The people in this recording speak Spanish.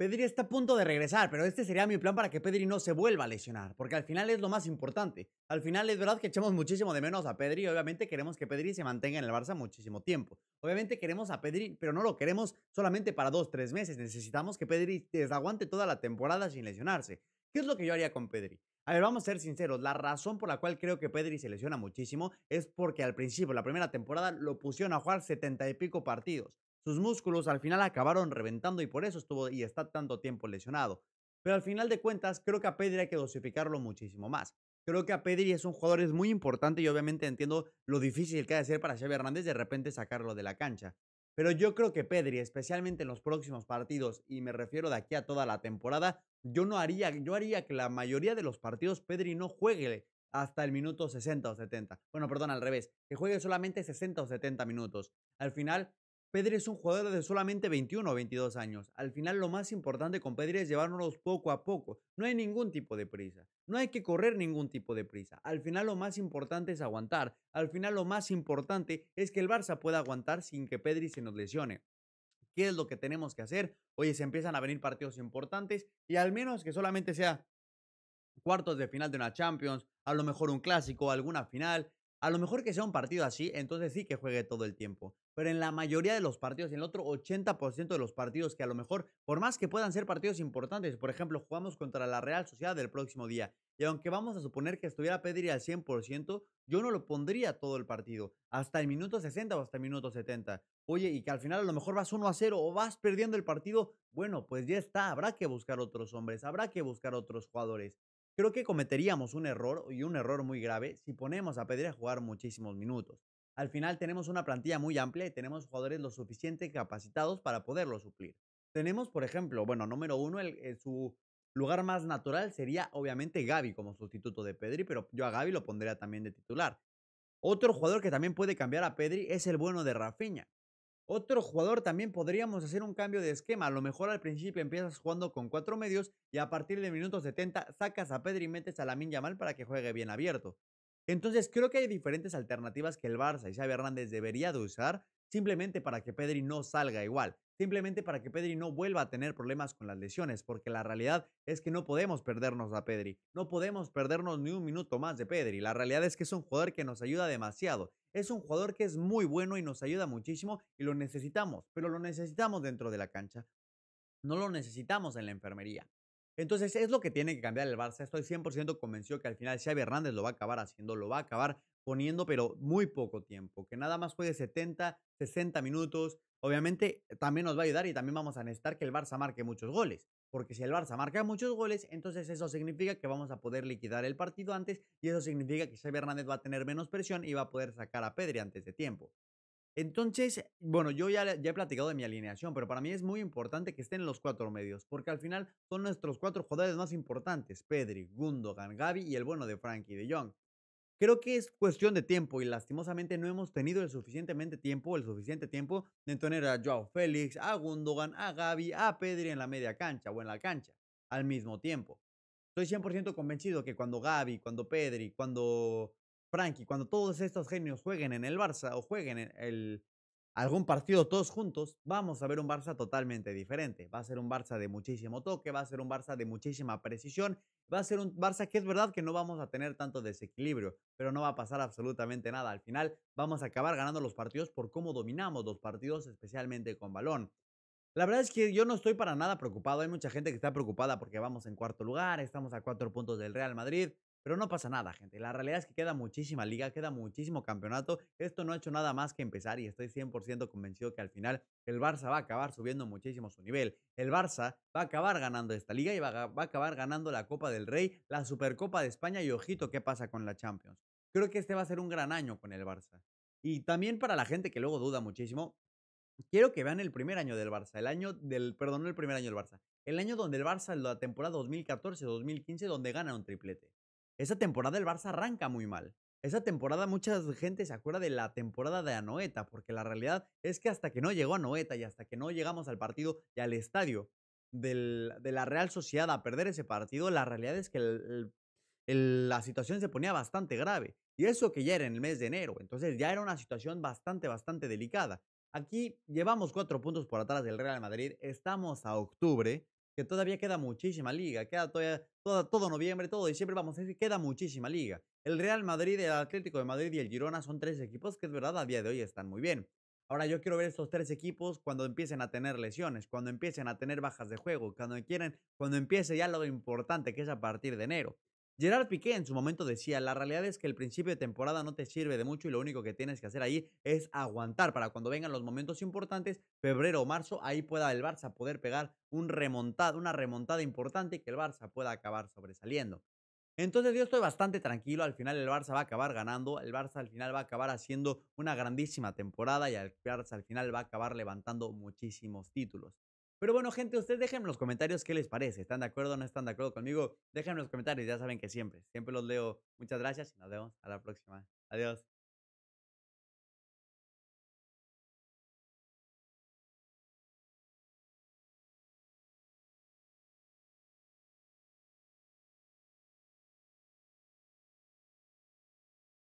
Pedri está a punto de regresar, pero este sería mi plan para que Pedri no se vuelva a lesionar, porque al final es lo más importante. Al final es verdad que echamos muchísimo de menos a Pedri, obviamente queremos que Pedri se mantenga en el Barça muchísimo tiempo. Obviamente queremos a Pedri, pero no lo queremos solamente para dos, tres meses. Necesitamos que Pedri desaguante toda la temporada sin lesionarse. ¿Qué es lo que yo haría con Pedri? A ver, vamos a ser sinceros, la razón por la cual creo que Pedri se lesiona muchísimo es porque al principio, la primera temporada, lo pusieron a jugar setenta y pico partidos. Sus músculos al final acabaron reventando y por eso estuvo y está tanto tiempo lesionado. Pero al final de cuentas, creo que a Pedri hay que dosificarlo muchísimo más. Creo que a Pedri es un jugador es muy importante y obviamente entiendo lo difícil que ha de ser para Xavi Hernández de repente sacarlo de la cancha. Pero yo creo que Pedri, especialmente en los próximos partidos, y me refiero de aquí a toda la temporada, yo no haría, yo haría que la mayoría de los partidos Pedri no juegue hasta el minuto 60 o 70. Bueno, perdón, al revés, que juegue solamente 60 o 70 minutos. Al final, Pedri es un jugador de solamente 21 o 22 años. Al final lo más importante con Pedri es llevarnos poco a poco. No hay ningún tipo de prisa. No hay que correr ningún tipo de prisa. Al final lo más importante es aguantar. Al final lo más importante es que el Barça pueda aguantar sin que Pedri se nos lesione. ¿Qué es lo que tenemos que hacer? Oye, se empiezan a venir partidos importantes y al menos que solamente sea cuartos de final de una Champions, a lo mejor un clásico, alguna final, a lo mejor que sea un partido así, entonces sí que juegue todo el tiempo. Pero en la mayoría de los partidos, en el otro 80% de los partidos que a lo mejor, por más que puedan ser partidos importantes, por ejemplo, jugamos contra la Real Sociedad del próximo día, y aunque vamos a suponer que estuviera Pedri al 100%, yo no lo pondría todo el partido, hasta el minuto 60 o hasta el minuto 70. Oye, y que al final a lo mejor vas 1 a 0 o vas perdiendo el partido, bueno, pues ya está, habrá que buscar otros hombres, habrá que buscar otros jugadores. Creo que cometeríamos un error y un error muy grave si ponemos a Pedri a jugar muchísimos minutos. Al final tenemos una plantilla muy amplia y tenemos jugadores lo suficiente capacitados para poderlo suplir. Tenemos, por ejemplo, bueno, número uno, eh, su lugar más natural sería obviamente Gaby como sustituto de Pedri, pero yo a Gaby lo pondría también de titular. Otro jugador que también puede cambiar a Pedri es el bueno de Rafinha. Otro jugador también podríamos hacer un cambio de esquema. A lo mejor al principio empiezas jugando con cuatro medios y a partir de minutos 70 sacas a Pedri y metes a Lamin Yamal para que juegue bien abierto. Entonces creo que hay diferentes alternativas que el Barça y Xavi Hernández debería de usar simplemente para que Pedri no salga igual, simplemente para que Pedri no vuelva a tener problemas con las lesiones, porque la realidad es que no podemos perdernos a Pedri, no podemos perdernos ni un minuto más de Pedri, la realidad es que es un jugador que nos ayuda demasiado es un jugador que es muy bueno y nos ayuda muchísimo y lo necesitamos, pero lo necesitamos dentro de la cancha. No lo necesitamos en la enfermería. Entonces es lo que tiene que cambiar el Barça. Estoy 100% convencido que al final Xavi Hernández lo va a acabar haciendo, lo va a acabar poniendo, pero muy poco tiempo. Que nada más puede 70, 60 minutos. Obviamente eh, también nos va a ayudar y también vamos a necesitar que el Barça marque muchos goles porque si el Barça marca muchos goles, entonces eso significa que vamos a poder liquidar el partido antes y eso significa que Xavi Hernández va a tener menos presión y va a poder sacar a Pedri antes de tiempo. Entonces, bueno, yo ya, ya, he platicado de mi alineación, pero para mí es muy importante que estén los cuatro medios, porque al final son nuestros cuatro jugadores más importantes, Pedri, Gundogan, Gaby y el bueno de Frankie de Jong. Creo que es cuestión de tiempo y lastimosamente no hemos tenido el suficientemente tiempo, el suficiente tiempo de tener a Joao Félix, a Gundogan, a Gaby, a Pedri en la media cancha o en la cancha al mismo tiempo. Estoy 100% convencido que cuando Gaby, cuando Pedri, cuando Frankie, cuando todos estos genios jueguen en el Barça o jueguen en el, algún partido todos juntos, vamos a ver un Barça totalmente diferente. Va a ser un Barça de muchísimo toque, va a ser un Barça de muchísima precisión, va a ser un Barça que es verdad que no vamos a tener tanto desequilibrio, pero no va a pasar absolutamente nada. Al final vamos a acabar ganando los partidos por cómo dominamos los partidos, especialmente con balón. La verdad es que yo no estoy para nada preocupado. Hay mucha gente que está preocupada porque vamos en cuarto lugar, estamos a cuatro puntos del Real Madrid. Pero no pasa nada, gente. La realidad es que queda muchísima liga, queda muchísimo campeonato. Esto no ha hecho nada más que empezar y estoy 100% convencido que al final el Barça va a acabar subiendo muchísimo su nivel. El Barça va a acabar ganando esta liga y va a, acabar ganando la Copa del Rey, la Supercopa de España y ojito qué pasa con la Champions. Creo que este va a ser un gran año con el Barça. Y también para la gente que luego duda muchísimo, quiero que vean el primer año del Barça, el año del, perdón, no el primer año del Barça, el año donde el Barça, la temporada 2014-2015, donde gana un triplete. Esa temporada el Barça arranca muy mal. Esa temporada mucha gente se acuerda de la temporada de Anoeta, porque la realidad es que hasta que no llegó Anoeta y hasta que no llegamos al partido y al estadio de la Real Sociedad a perder ese partido, la realidad es que la situación se ponía bastante grave. Y eso que ya era en el mes de enero, entonces ya era una situación bastante, bastante delicada. Aquí llevamos cuatro puntos por atrás del Real Madrid, estamos a octubre, que todavía queda muchísima liga, queda todavía, todo, noviembre, todo diciembre, vamos a decir, queda muchísima liga. El Real Madrid, el Atlético de Madrid y el Girona son tres equipos que es verdad a día de hoy están muy bien. Ahora yo quiero ver estos tres equipos cuando empiecen a tener lesiones, cuando empiecen a tener bajas de juego, cuando quieren, cuando empiece ya lo importante que es a partir de enero. Gerard Piqué en su momento decía, la realidad es que el principio de temporada no te sirve de mucho y lo único que tienes que hacer ahí es aguantar para cuando vengan los momentos importantes, febrero o marzo, ahí pueda el Barça poder pegar un remontado, una remontada importante y que el Barça pueda acabar sobresaliendo. Entonces yo estoy bastante tranquilo, al final el Barça va a acabar ganando, el Barça al final va a acabar haciendo una grandísima temporada y el Barça al final va a acabar levantando muchísimos títulos. Pero bueno, gente, ustedes déjenme en los comentarios qué les parece. ¿Están de acuerdo o no están de acuerdo conmigo? Déjenme en los comentarios, ya saben que siempre, siempre los leo. Muchas gracias y nos vemos a la próxima. Adiós.